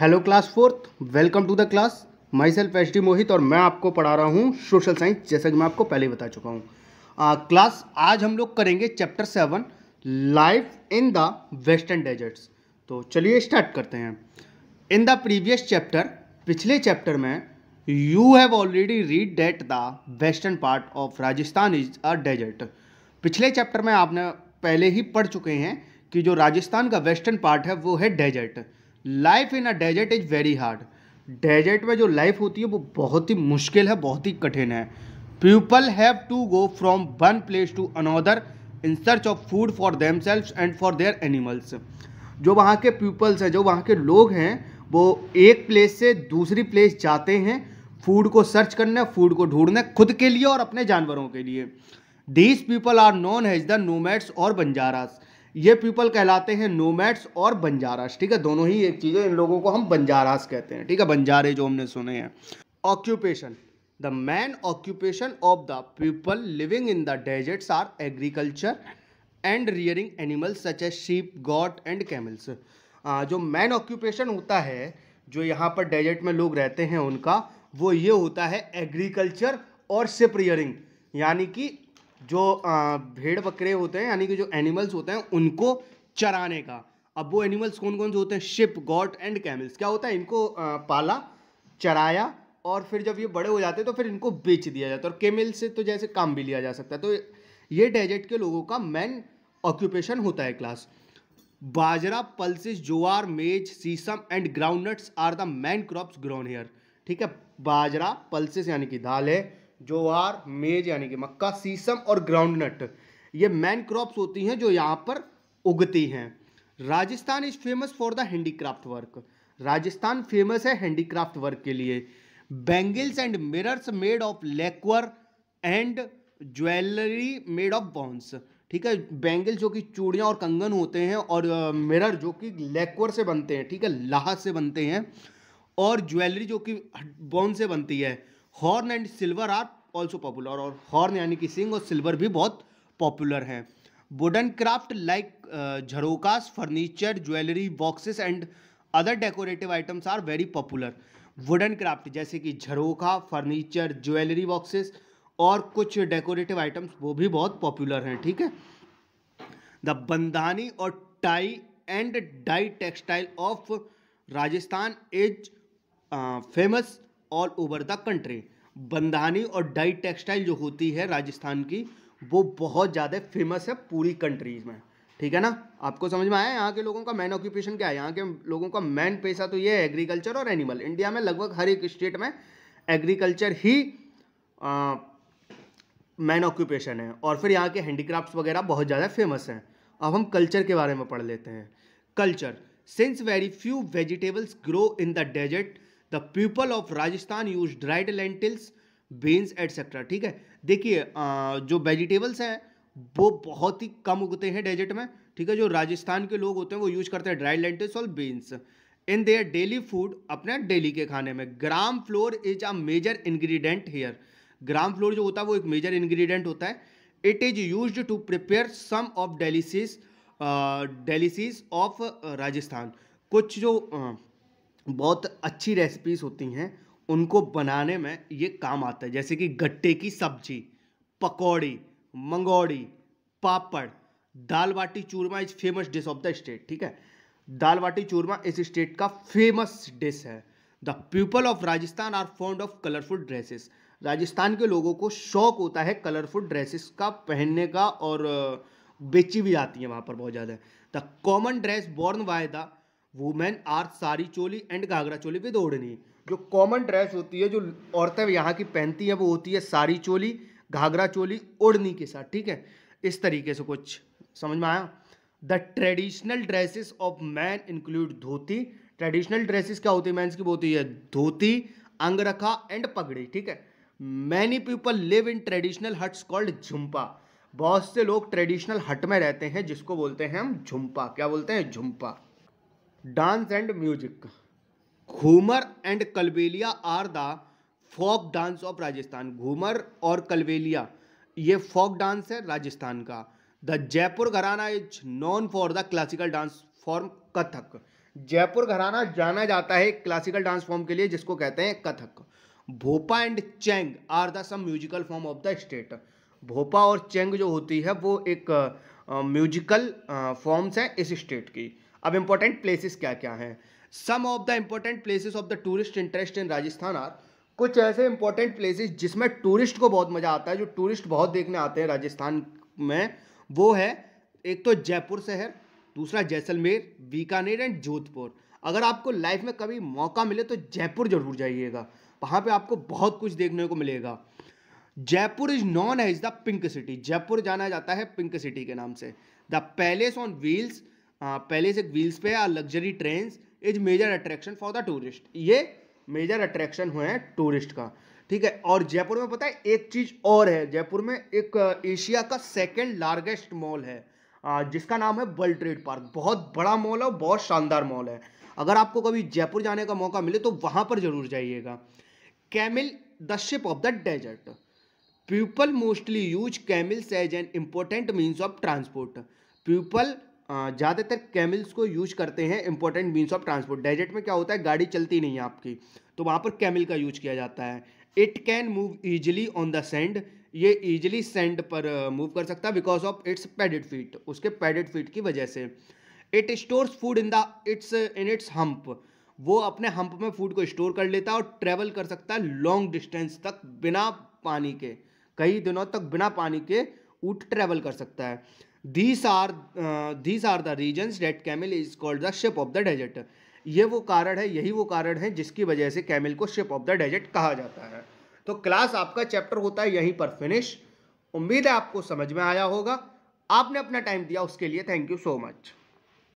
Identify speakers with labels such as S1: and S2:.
S1: hello class fourth welcome to the class myself H D Mohit और मैं आपको पढ़ा रहा हूँ सोशल साइंस जैसा कि मैं आपको पहले ही बता चुका हूँ क्लास आज हम लोग करेंगे chapter seven life in the western deserts तो चलिए स्टार्ट करते हैं इन द प्रीवियस चैप्टर पिछले चैप्टर में you have already read that the western part of Rajasthan is a desert पिछले चैप्टर में आपने पहले ही पढ़ चुके हैं कि जो राजस्थान का वेस्टर्न पार्ट है वो है desert life in a desert is very hard desert में जो लाइफ होती है वो बहुत ही मुश्किल है बहुत ही कठिन है people have to go from one place to another in search of food for themselves and for their animals जो वहाँ के पीपल्स हैं जो वहाँ के लोग हैं वो एक प्लेस से दूसरी प्लेस जाते हैं फूड को सर्च करने फूड को ढूंढने खुद के लिए और अपने जानवरों के लिए these people are known as the nomads और बंजारास ये पीपल कहलाते हैं नोमैट्स और बंजारास ठीक है दोनों ही एक चीज़ है इन लोगों को हम बंजारास कहते हैं ठीक है बंजारे जो हमने सुने हैं occupation the main occupation of the people living in the deserts are agriculture and rearing animals such as sheep goat and camels जो मैन ऑक्यूपेशन होता है जो यहाँ पर डेजर्ट में लोग रहते हैं उनका वो ये होता है एग्रीकल्चर और सिप रियरिंग यानी कि जो भेड़ बकरे होते हैं यानी कि जो एनिमल्स होते हैं उनको चराने का अब वो एनिमल्स कौन कौन से होते हैं शिप गॉट एंड कैमल्स क्या होता है इनको पाला चराया और फिर जब ये बड़े हो जाते हैं तो फिर इनको बेच दिया जाता है और केमिल से तो जैसे काम भी लिया जा सकता है तो ये डेजर्ट के लोगों का मेन ऑक्यूपेशन होता है class bajra pulses jowar maize sesame and groundnuts are the main crops grown here ठीक है बाजरा पल्सिस यानी कि दाल है जोवार मेज यानी कि मक्का सीसम और ग्राउंडनट ये मैन क्रॉप्स होती हैं जो यहाँ पर उगती हैं Rajasthan is famous for the handicraft work Rajasthan famous है हैंडीक्राफ्ट वर्क के लिए bangles and mirrors made of lacquer and jewellery made of bones ठीक है बैंगल जो कि चूड़ियाँ और कंगन होते हैं और मिरर जो कि लेक्वर से बनते हैं ठीक है लाह से बनते हैं और ज्वेलरी जो कि बॉन्स से बनती है horn and silver are also popular और हॉर्न यानी कि सिंग और सिल्वर भी बहुत पॉपुलर हैं wooden craft like jharokhas furniture jewellery boxes and other decorative items are very popular wooden craft जैसे कि झरोखा फर्नीचर ज्वेलरी बॉक्सेस और कुछ डेकोरेटिव आइटम्स वो भी बहुत पॉपुलर हैं ठीक है द बंदानी और tie and dye textile of Rajasthan is famous all over the country bandhani और डाई टेक्सटाइल जो होती है राजस्थान की वो बहुत ज़्यादा फेमस है पूरी कंट्रीज में ठीक है ना आपको समझ में आया यहाँ के लोगों का मेन ऑक्यूपेशन क्या है यहाँ के लोगों का मैन पैसा तो ये है एग्रीकल्चर और एनिमल इंडिया में लगभग हर एक स्टेट में एग्रीकल्चर ही मेन ऑक्यूपेशन है और फिर यहाँ के हैंडीक्राफ्ट वगैरह बहुत ज़्यादा फेमस हैं अब हम कल्चर के बारे में पढ़ लेते हैं culture since very few vegetables grow in the desert the people of Rajasthan use dried lentils beans etcetera ठीक है देखिए जो वेजिटेबल्स हैं वो बहुत ही कम उगते हैं डेजर्ट में ठीक है जो राजस्थान के लोग होते हैं वो यूज करते हैं ड्राइड लेंटिल्स और beans in their daily food अपने डेली के खाने में gram flour is a major ingredient here gram flour जो होता है वो एक मेजर इन्ग्रीडियंट होता है it is use to prepare some of delicacies delicacies of Rajasthan कुछ जो uh, बहुत अच्छी रेसिपीज़ होती हैं उनको बनाने में ये काम आता है जैसे कि गट्टे की सब्जी पकौड़ी मंगौड़ी पापड़ दाल बाटी churma is famous dish of the state ठीक है दाल बाटी चूरमा इस स्टेट का फेमस डिश है the people of Rajasthan are fond of colourful dresses Rajasthan के लोगों को शौक होता है कलरफुल ड्रेसेस का पहनने का और बेची भी जाती है वहाँ पर बहुत ज़्यादा the common dress born by the women are sari choli and ghaghra choli with odhni जो कॉमन ड्रेस होती है जो औरतें यहाँ की पहनती हैं वो होती है साड़ी चोली घाघरा चोली ओढ़नी के साथ ठीक है इस तरीके से कुछ समझ में आया the traditional dresses of man include dhoti traditional dresses क्या होती है मैंस की होती है धोती अंगरखा एंड पगड़ी ठीक है many people live in traditional huts called jhumpa बहुत से लोग ट्रेडिशनल हट में रहते हैं जिसको बोलते हैं हम झुम्पा क्या बोलते हैं jhumpa dance and music ghoomar and kalbeliya are the folk dance of Rajasthan ghoomar और कलबेलिया ये फोक डांस है राजस्थान का the Jaipur gharana is known for the classical dance form kathak Jaipur gharana जाना जाता है क्लासिकल डांस फॉर्म के लिए जिसको कहते हैं kathak bhopa and chang are the some musical form of the state bhopa और चेंग जो होती है वो एक म्यूजिकल फॉर्म्स हैं इस स्टेट की अब इंपॉर्टेंट प्लेसेस क्या क्या हैं some of the important places of the tourist interest in Rajasthan are कुछ ऐसे इंपॉर्टेंट प्लेसेस जिसमें टूरिस्ट को बहुत मज़ा आता है जो टूरिस्ट बहुत देखने आते हैं राजस्थान में वो है एक तो जयपुर शहर दूसरा जैसलमेर बीकानेर एंड जोधपुर अगर आपको लाइफ में कभी मौका मिले तो जयपुर जरूर जाइएगा वहाँ पे आपको बहुत कुछ देखने को मिलेगा Jaipur is known as the pink city Jaipur जाना जाता है पिंक सिटी के नाम से the palace on wheels palace एक व्हील्स पे are luxury train is major attraction for the tourist ये मेजर अट्रैक्शन हुए हैं टूरिस्ट का ठीक है और जयपुर में पता है एक चीज़ और है जयपुर में एक एशिया का सेकेंड लार्जेस्ट मॉल है जिसका नाम है वर्ल्ड ट्रेड पार्क बहुत बड़ा मॉल है और बहुत शानदार मॉल है अगर आपको कभी जयपुर जाने का मौका मिले तो वहां पर ज़रूर जाइएगा camel the ship of the desert people mostly use camels as an important means of transport people ज़्यादातर कैमल्स को यूज करते हैं important means of transport desert में क्या होता है गाड़ी चलती नहीं है आपकी तो वहाँ पर कैमल का यूज किया जाता है it can move easily on the sand ये ईजिली सेंड पर मूव कर सकता है because of its padded feet उसके पैडेड फीट की वजह से it stores food in the its in its hump वो अपने हम्प में फूड को स्टोर कर लेता है और ट्रेवल कर सकता है लॉन्ग डिस्टेंस तक बिना पानी के कई दिनों तक बिना पानी के ऊट ट्रैवल कर सकता है these are uh, are the the that camel is called the ship of the desert ये वो कारण है यही वो कारण है जिसकी वजह से कैमिल को शिप ऑफ द डेजर्ट कहा जाता है तो क्लास आपका चैप्टर होता है यहीं पर फिनिश उम्मीद है आपको समझ में आया होगा आपने अपना टाइम दिया उसके लिए थैंक यू सो मच